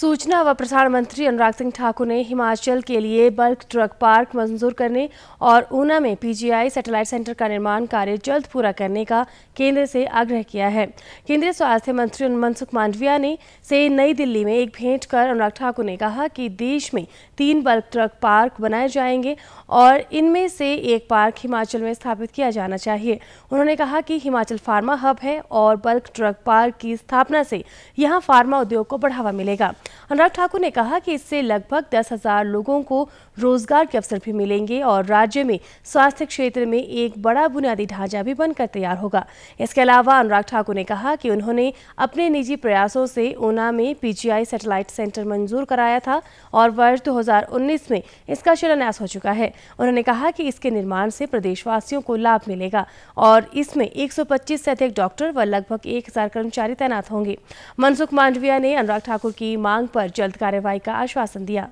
सूचना व प्रसारण मंत्री अनुराग सिंह ठाकुर ने हिमाचल के लिए बल्क ड्रग पार्क मंजूर करने और ऊना में पीजीआई सैटेलाइट सेंटर का निर्माण कार्य जल्द पूरा करने का केंद्र से आग्रह किया है केंद्रीय स्वास्थ्य मंत्री मनसुख मांडविया ने से नई दिल्ली में एक भेंट कर अनुराग ठाकुर ने कहा कि देश में तीन बल्क ड्रग पार्क बनाए जाएंगे और इनमें से एक पार्क हिमाचल में स्थापित किया जाना चाहिए उन्होंने कहा कि हिमाचल फार्मा हब है और बल्क ड्रग पार्क की स्थापना से यहाँ फार्मा उद्योग को बढ़ावा मिलेगा अनुराग ठाकुर ने कहा कि इससे लगभग दस हजार लोगों को रोजगार के अवसर भी मिलेंगे और राज्य में स्वास्थ्य क्षेत्र में एक बड़ा बुनियादी ढांचा भी बनकर तैयार होगा इसके अलावा अनुराग ठाकुर ने कहा कि उन्होंने अपने निजी प्रयासों से ऊना में पीजीआई सैटेलाइट सेंटर मंजूर कराया था और वर्ष दो में इसका शिलान्यास हो चुका है उन्होंने कहा कि इसके निर्माण से प्रदेशवासियों को लाभ मिलेगा और इसमें एक से अधिक डॉक्टर व लगभग एक कर्मचारी तैनात होंगे मनसुख मांडविया ने अनुराग ठाकुर की मांग पर पर जल्द कार्रवाई का आश्वासन दिया